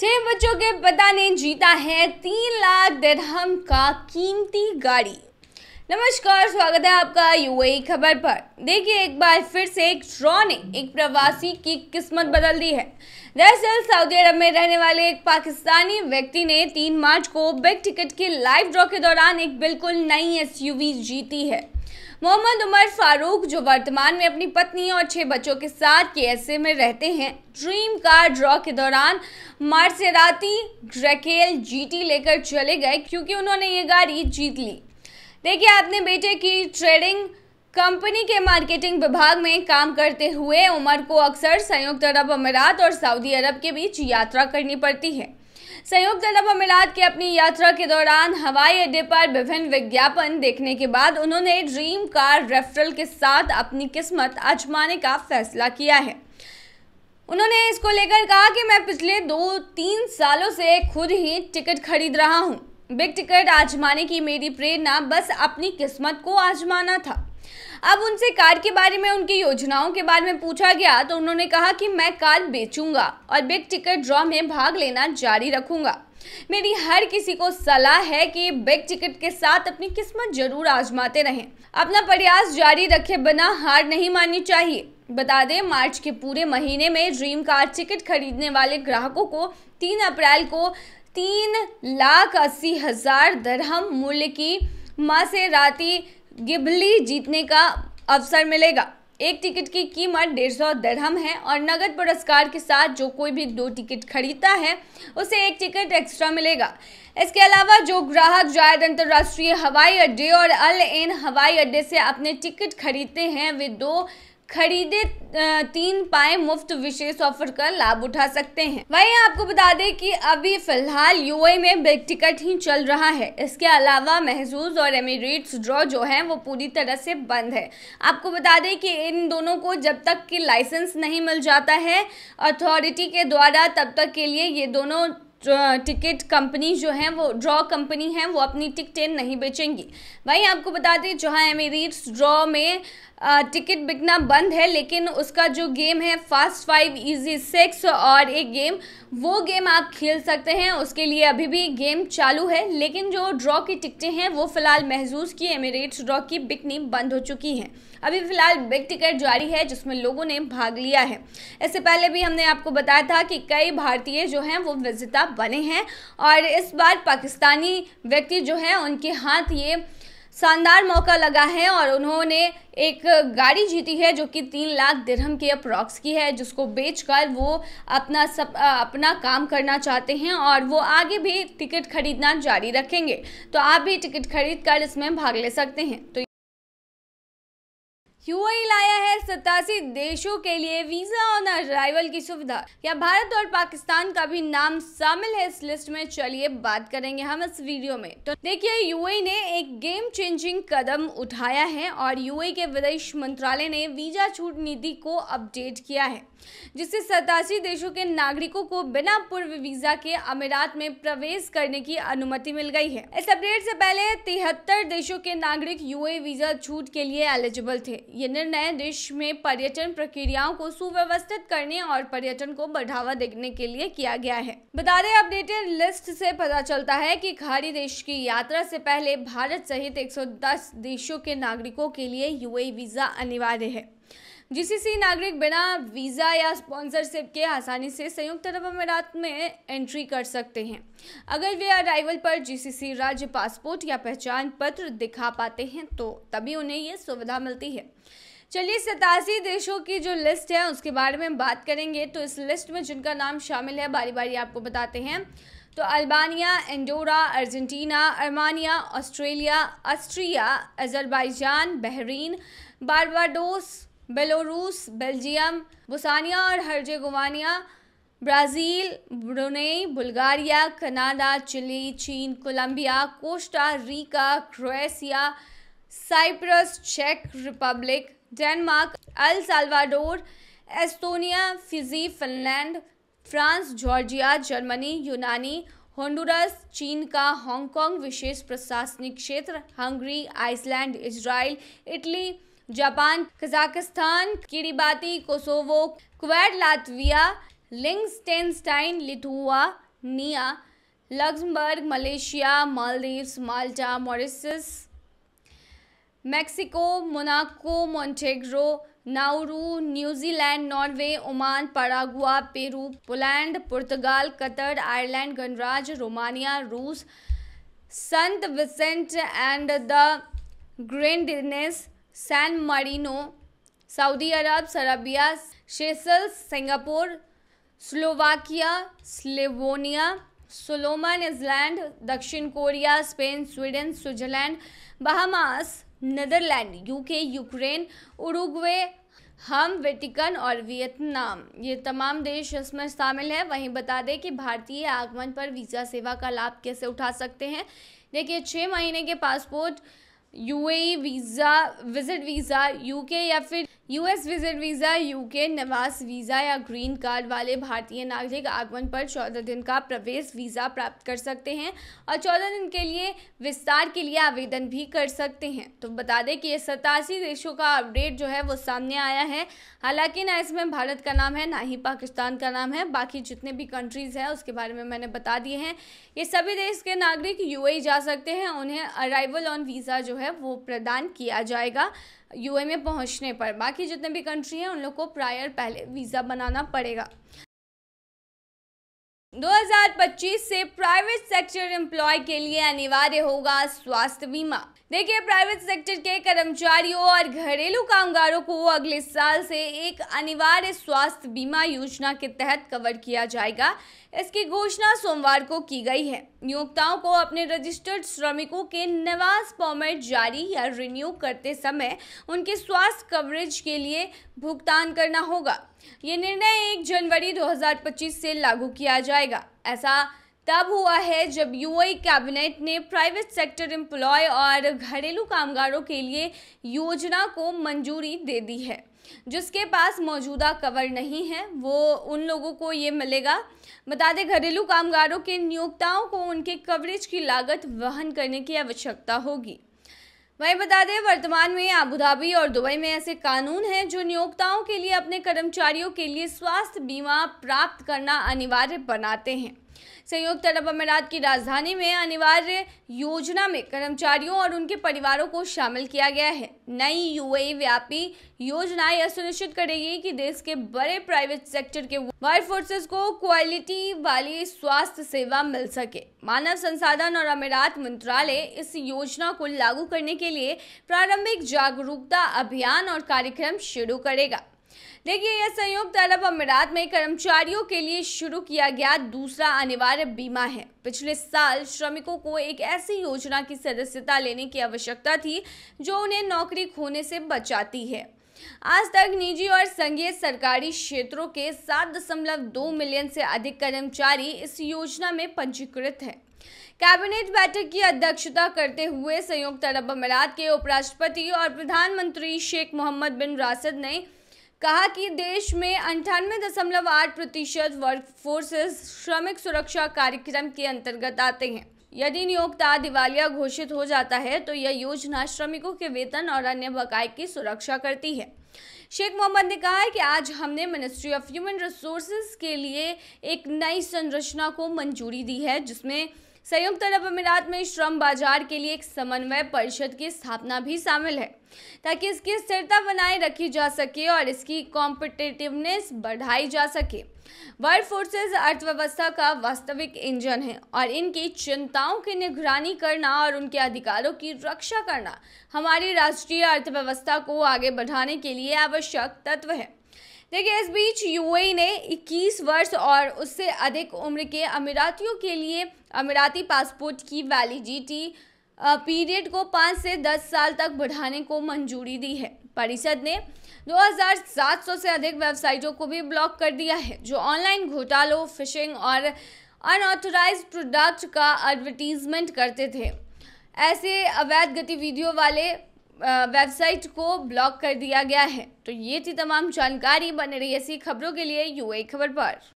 छह बच्चों के पिता ने जीता है तीन लाख दरहम का कीमती गाड़ी नमस्कार स्वागत है आपका यूएई खबर पर देखिए एक बार फिर से एक ड्रॉ ने एक प्रवासी की किस्मत बदल दी है दरअसल सऊदी अरब में रहने वाले एक पाकिस्तानी व्यक्ति ने 3 मार्च को बिग टिकट के लाइव ड्रॉ के दौरान एक बिल्कुल नई एसयूवी जीती है मोहम्मद उमर फारूक जो वर्तमान में अपनी पत्नी और छह बच्चों के साथ के में रहते हैं ड्रीम कार ड्रॉ के दौरान मार्सेराती ग्रेकेल जीटी लेकर चले गए क्योंकि उन्होंने ये गाड़ी जीत ली देखिए अपने बेटे की ट्रेडिंग कंपनी के मार्केटिंग विभाग में काम करते हुए उमर को अक्सर संयुक्त अरब अमीरात और सऊदी अरब के बीच यात्रा करनी पड़ती है संयुक्त अरब अमीरात की अपनी यात्रा के दौरान हवाई अड्डे पर विभिन्न विज्ञापन देखने के बाद उन्होंने ड्रीम कार रेफरल के साथ अपनी किस्मत आजमाने का फैसला किया है उन्होंने इसको लेकर कहा कि मैं पिछले दो तीन सालों से खुद ही टिकट खरीद रहा हूँ बिग टिकट आजमाने की मेरी प्रेरणा बस अपनी किस्मत को आजमाना था अब उनसे कार के बारे में उनकी योजनाओं के बारे में पूछा गया तो उन्होंने कहा कि मैं कार बेचूंगा और बिग टिकट ड्रॉ में भाग लेना जारी रखूंगा मेरी हर किसी को सलाह है कि बिग टिकट के साथ अपनी किस्मत जरूर आजमाते रहें अपना प्रयास जारी रखे बिना हार नहीं माननी चाहिए बता दें मार्च के पूरे महीने में ड्रीम कार टिकट खरीदने वाले ग्राहकों को तीन अप्रैल को तीन लाख अस्सी हजार दरहम मूल्य की राती गिबली जीतने का अवसर मिलेगा एक टिकट की कीमत डेढ़ सौ दरहम है और नगद पुरस्कार के साथ जो कोई भी दो टिकट खरीदता है उसे एक टिकट एक्स्ट्रा मिलेगा इसके अलावा जो ग्राहक जायद अंतर्राष्ट्रीय हवाई अड्डे और अल एन हवाई अड्डे से अपने टिकट खरीदते हैं वे दो खरीदे तीन पाए मुफ्त विशेष ऑफर का लाभ उठा सकते हैं वहीं आपको बता दें कि अभी फिलहाल यूए में बिग टिकट ही चल रहा है इसके अलावा महजूज और एमिरेट्स ड्रॉ जो है वो पूरी तरह से बंद है आपको बता दें कि इन दोनों को जब तक की लाइसेंस नहीं मिल जाता है अथॉरिटी के द्वारा तब तक के लिए ये दोनों टिकट कंपनी जो है वो ड्रॉ कंपनी है वो अपनी टिकटें नहीं बेचेंगी वहीं आपको बता दें जहां एमिरेट्स ड्रॉ में टिकट बिकना बंद है लेकिन उसका जो गेम है फास्ट फाइव इजी सिक्स और एक गेम वो गेम आप खेल सकते हैं उसके लिए अभी भी गेम चालू है लेकिन जो ड्रॉ की टिकटें हैं वो फ़िलहाल महजूज की एमिरेट्स ड्रॉ की बिकनी बंद हो चुकी हैं अभी फिलहाल बिग टिकट जारी है जिसमें लोगों ने भाग लिया है इससे पहले भी हमने आपको बताया था कि कई भारतीय जो हैं वो विजेता बने हैं और इस बार पाकिस्तानी व्यक्ति जो हैं उनके हाथ ये शानदार मौका लगा है और उन्होंने एक गाड़ी जीती है जो कि तीन लाख दिरहम के अप्रॉक्स की है जिसको बेचकर वो अपना सब अपना काम करना चाहते हैं और वो आगे भी टिकट खरीदना जारी रखेंगे तो आप भी टिकट खरीद कर इसमें भाग ले सकते हैं तो यूएई लाया है सतासी देशों के लिए वीजा ऑन अराइवल की सुविधा क्या भारत और पाकिस्तान का भी नाम शामिल है इस लिस्ट में चलिए बात करेंगे हम इस वीडियो में तो देखिए यूएई ने एक गेम चेंजिंग कदम उठाया है और यूएई के विदेश मंत्रालय ने वीजा छूट नीति को अपडेट किया है जिससे सतासी देशों के नागरिकों को बिना पूर्व वीजा के अमीरात में प्रवेश करने की अनुमति मिल गई है इस अपडेट से पहले तिहत्तर देशों के नागरिक यूएई वीजा छूट के लिए एलिजिबल थे ये निर्णय देश में पर्यटन प्रक्रियाओं को सुव्यवस्थित करने और पर्यटन को बढ़ावा देने के लिए किया गया है बता दें अपडेटेड लिस्ट से पता चलता है कि खाड़ी देश की यात्रा से पहले भारत सहित 110 देशों के नागरिकों के लिए यूएई वीजा अनिवार्य है जीसीसी नागरिक बिना वीज़ा या स्पॉन्सरशिप के आसानी से संयुक्त अरब अमीरात में एंट्री कर सकते हैं अगर वे अराइवल पर जीसीसी राज्य पासपोर्ट या पहचान पत्र दिखा पाते हैं तो तभी उन्हें ये सुविधा मिलती है चलिए सतासी देशों की जो लिस्ट है उसके बारे में बात करेंगे तो इस लिस्ट में जिनका नाम शामिल है बारी बारी आपको बताते हैं तो Albania Andorra Argentina Armenia Australia Austria Azerbaijan Bahrain Barbados Belarus Belgium Bosnia और Herzegovina Brazil Brunei Bulgaria Canada Chile चीन Colombia Costa Rica Croatia Cyprus चेक Republic Denmark El Salvador Estonia Fiji Finland France Georgia Germany यूनानी Honduras चीन का Hong Kong विशेष प्रशासनिक क्षेत्र Hungary Iceland Israel Italy Japan Kazakhstan Kiribati Kosovo क्वेड Latvia Liechtenstein Lithuania Luxembourg Malaysia Maldives Malta Mauritius Mexico Monaco Montenegro Nauru New Zealand Norway Oman Paraguay Peru Poland पुर्तगाल Qatar Ireland गणराज्य Romania रूस संत Vincent and the Grenadines San Marino Saudi Arabia Serbia Seychelles Singapore Slovakia Slovenia Solomon Islands दक्षिण Korea Spain Sweden Switzerland Bahamas Netherlands UK Ukraine Uruguay हम Vatican और Vietnam ये तमाम देश इसमें शामिल है वहीं बता दें कि भारतीय आगमन पर वीज़ा सेवा का लाभ कैसे उठा सकते हैं देखिए छः महीने के passport UAE visa visit visa UK या फिर यूएस विजिट वीज़ा यूके निवास वीज़ा या ग्रीन कार्ड वाले भारतीय नागरिक आगमन पर चौदह दिन का प्रवेश वीज़ा प्राप्त कर सकते हैं और चौदह दिन के लिए विस्तार के लिए आवेदन भी कर सकते हैं तो बता दें कि ये सतासी देशों का अपडेट जो है वो सामने आया है हालांकि ना इसमें भारत का नाम है ना ही पाकिस्तान का नाम है बाकी जितने भी कंट्रीज़ हैं उसके बारे में मैंने बता दिए हैं ये सभी देश के नागरिक यूएई e जा सकते हैं उन्हें अराइवल ऑन वीज़ा जो है वो प्रदान किया जाएगा यू में पहुँचने पर बाकी जितने भी कंट्री हैं उन लोग को प्रायर पहले वीज़ा बनाना पड़ेगा 2025 से प्राइवेट सेक्टर एम्प्लॉय के लिए अनिवार्य होगा स्वास्थ्य बीमा देखिए प्राइवेट सेक्टर के कर्मचारियों और घरेलू कामगारों को अगले साल से एक अनिवार्य स्वास्थ्य बीमा योजना के तहत कवर किया जाएगा इसकी घोषणा सोमवार को की गई है नियोक्ताओं को अपने रजिस्टर्ड श्रमिकों के निवास फॉर्मेट जारी या रिन्यू करते समय उनके स्वास्थ्य कवरेज के लिए भुगतान करना होगा ये निर्णय एक जनवरी 2025 से लागू किया जाएगा ऐसा तब हुआ है जब यूएई कैबिनेट ने प्राइवेट सेक्टर एम्प्लॉय और घरेलू कामगारों के लिए योजना को मंजूरी दे दी है जिसके पास मौजूदा कवर नहीं है वो उन लोगों को ये मिलेगा बता दें घरेलू कामगारों के नियोक्ताओं को उनके कवरेज की लागत वहन करने की आवश्यकता होगी वहीं बता दें वर्तमान में आबुधाबी और दुबई में ऐसे कानून हैं जो नियोक्ताओं के लिए अपने कर्मचारियों के लिए स्वास्थ्य बीमा प्राप्त करना अनिवार्य बनाते हैं संयुक्त अरब अमीरात की राजधानी में अनिवार्य योजना में कर्मचारियों और उनके परिवारों को शामिल किया गया है नई यूएई व्यापी योजना यह सुनिश्चित करेगी कि देश के बड़े प्राइवेट सेक्टर के फोर्सेज को क्वालिटी वाली स्वास्थ्य सेवा मिल सके मानव संसाधन और अमीरात मंत्रालय इस योजना को लागू करने के लिए प्रारंभिक जागरूकता अभियान और कार्यक्रम शुरू करेगा देखिए यह संयुक्त अरब अमीरात में कर्मचारियों के लिए शुरू किया गया दूसरा अनिवार्य बीमा है पिछले साल श्रमिकों को एक ऐसी योजना की सदस्यता लेने की आवश्यकता थी जो उन्हें नौकरी खोने से बचाती है आज तक निजी और संघीय सरकारी क्षेत्रों के 7.2 मिलियन से अधिक कर्मचारी इस योजना में पंजीकृत हैं कैबिनेट बैठक की अध्यक्षता करते हुए संयुक्त अरब अमीरात के उपराष्ट्रपति और प्रधानमंत्री शेख मोहम्मद बिन रासद ने कहा कि देश में अंठानवे दशमलव आठ प्रतिशत वर्क फोर्सेस श्रमिक सुरक्षा कार्यक्रम के अंतर्गत आते हैं यदि नियोक्ता दिवालिया घोषित हो जाता है तो यह योजना श्रमिकों के वेतन और अन्य बकाए की सुरक्षा करती है शेख मोहम्मद ने कहा है कि आज हमने मिनिस्ट्री ऑफ ह्यूमन रिसोर्सेज के लिए एक नई संरचना को मंजूरी दी है जिसमें संयुक्त अरब अमीरात में श्रम बाजार के लिए एक समन्वय परिषद की स्थापना भी शामिल है ताकि इसकी स्थिरता बनाए रखी जा सके और इसकी कॉम्पिटेटिवनेस बढ़ाई जा सके वर्ल्ड फोर्सेज अर्थव्यवस्था का वास्तविक इंजन है और इनकी चिंताओं की निगरानी करना और उनके अधिकारों की रक्षा करना हमारी राष्ट्रीय अर्थव्यवस्था को आगे बढ़ाने के लिए आवश्यक तत्व है देखिए इस बीच यूएई ने 21 वर्ष और उससे अधिक उम्र के अमीरातियों के लिए अमीराती पासपोर्ट की वैलिडिटी पीरियड को पाँच से दस साल तक बढ़ाने को मंजूरी दी है परिषद ने 2700 से अधिक वेबसाइटों को भी ब्लॉक कर दिया है जो ऑनलाइन घोटालों फिशिंग और अनऑथोराइज प्रोडक्ट का एडवर्टीजमेंट करते थे ऐसे अवैध गतिविधियों वाले वेबसाइट को ब्लॉक कर दिया गया है तो ये थी तमाम जानकारी बने रही ऐसी खबरों के लिए यूए खबर पर